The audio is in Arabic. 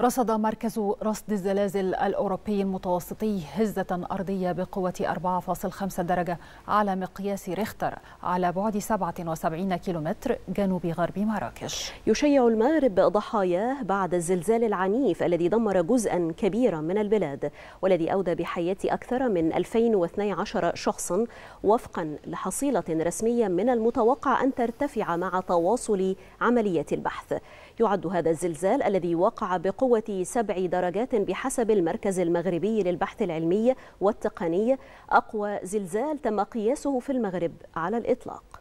رصد مركز رصد الزلازل الأوروبي المتوسطي هزة أرضية بقوة 4.5 درجة على مقياس ريختر على بعد 77 كيلومتر جنوب غرب مراكش يشيع المغرب ضحاياه بعد الزلزال العنيف الذي دمر جزءا كبيرا من البلاد والذي أودى بحياة أكثر من 2012 شخصا وفقا لحصيلة رسمية من المتوقع أن ترتفع مع تواصل عملية البحث يعد هذا الزلزال الذي وقع بقوة بقوة سبع درجات بحسب المركز المغربي للبحث العلمي والتقني أقوى زلزال تم قياسه في المغرب على الإطلاق